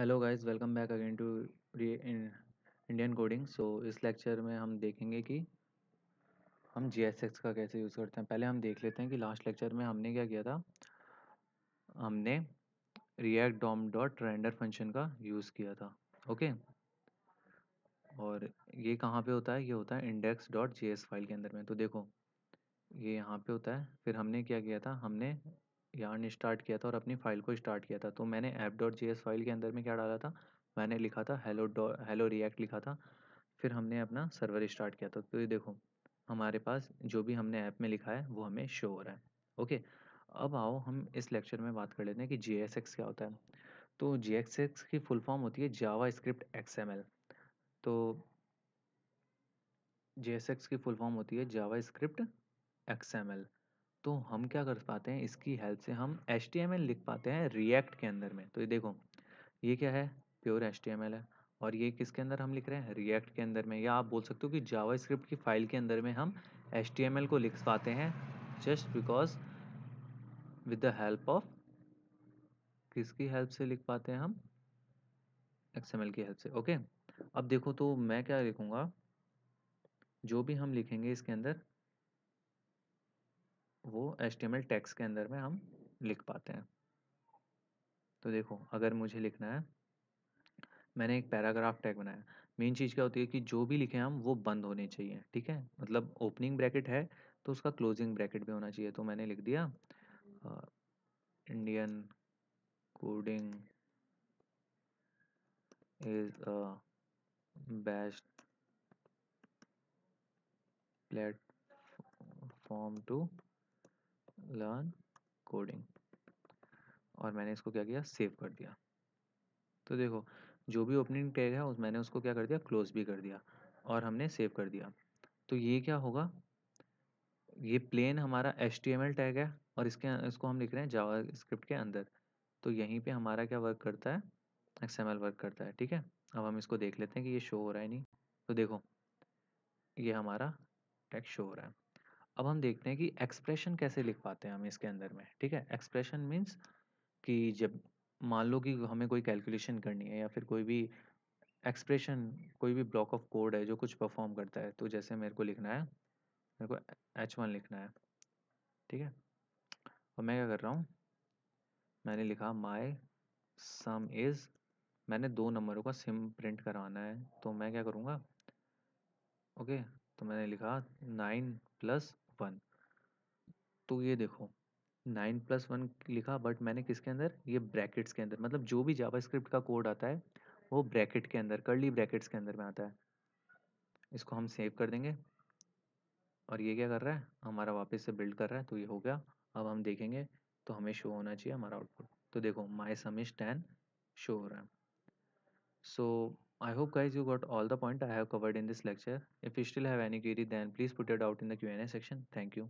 Hello guys welcome back again to Indian coding so इस lecture में हम देखेंगे कि हम जी का कैसे यूज़ करते हैं पहले हम देख लेते हैं कि लास्ट लेक्चर में हमने क्या किया था हमने React DOM dot render function का यूज़ किया था ओके और ये कहाँ पे होता है ये होता है इंडेक्स डॉट जी फाइल के अंदर में तो देखो ये यहाँ पर होता है फिर हमने क्या किया था हमने यार्न स्टार्ट किया था और अपनी फाइल को स्टार्ट किया था तो मैंने app dot J S file के अंदर में क्या डाला था मैंने लिखा था हेलो डॉ हेलो रिएक्ट लिखा था फिर हमने अपना सर्वर स्टार्ट किया था तो ये देखो हमारे पास जो भी हमने ऐप में लिखा है वो हमें शो हो रहा है ओके अब आओ हम इस लेक्चर में बात कर लेते हैं कि जी क्या होता है तो जी की फुल फॉर्म होती है जावा स्क्रिप्ट एक्स तो जे की फुल फॉर्म होती है जावा स्क्रिप्ट एक्स तो हम क्या कर पाते हैं इसकी हेल्प से हम एच लिख पाते हैं रिएक्ट के अंदर में तो ये देखो ये क्या है प्योर एच है और ये किसके अंदर हम लिख रहे हैं रिएक्ट के अंदर में या आप बोल सकते हो कि जावा स्क्रिप्ट की फाइल के अंदर में हम एच को लिख पाते हैं just because with the help of किसकी हेल्प से लिख पाते हैं हम एक्सएमएल की हेल्प से ओके अब देखो तो मैं क्या लिखूँगा जो भी हम लिखेंगे इसके अंदर वो एस टी टैक्स के अंदर में हम लिख पाते हैं तो देखो अगर मुझे लिखना है मैंने एक पैराग्राफ टैग बनाया मेन चीज़ क्या होती है कि जो भी लिखें हम वो बंद होने चाहिए ठीक है मतलब ओपनिंग ब्रैकेट है तो उसका क्लोजिंग ब्रैकेट भी होना चाहिए तो मैंने लिख दिया Indian coding is a best form to learn coding और मैंने इसको क्या किया सेव कर दिया तो देखो जो भी ओपनिंग टैग है उस मैंने उसको क्या कर दिया क्लोज भी कर दिया और हमने सेव कर दिया तो ये क्या होगा ये प्लेन हमारा एच टैग है और इसके इसको हम लिख रहे हैं जावा स्क्रिप्ट के अंदर तो यहीं पे हमारा क्या वर्क करता है एक्स वर्क करता है ठीक है अब हम इसको देख लेते हैं कि ये शो हो रहा है नहीं तो देखो ये हमारा टैग शो हो रहा है अब हम देखते हैं कि एक्सप्रेशन कैसे लिख पाते हैं हम इसके अंदर में ठीक है एक्सप्रेशन मीन्स कि जब मान लो कि हमें कोई कैलकुलेशन करनी है या फिर कोई भी एक्सप्रेशन कोई भी ब्लॉक ऑफ कोड है जो कुछ परफॉर्म करता है तो जैसे मेरे को लिखना है मेरे को एच वन लिखना है ठीक है और मैं क्या कर रहा हूँ मैंने लिखा माई सम इज़ मैंने दो नंबरों का सिम प्रिंट कराना है तो मैं क्या करूँगा ओके तो मैंने लिखा नाइन प्लस वन तो ये देखो नाइन प्लस वन लिखा बट मैंने किसके अंदर ये ब्रैकेट्स के अंदर मतलब जो भी जावास्क्रिप्ट का कोड आता है वो ब्रैकेट के अंदर कर्ली ब्रैकेट्स के अंदर में आता है इसको हम सेव कर देंगे और ये क्या कर रहा है हमारा वापस से बिल्ड कर रहा है तो ये हो गया अब हम देखेंगे तो हमें शो होना चाहिए हमारा आउटपुट तो देखो my sum is ten show हो रहा है सो so, I hope guys you got all the point I have covered in this lecture. If you still have any query then please put it out in the Q&A section. Thank you.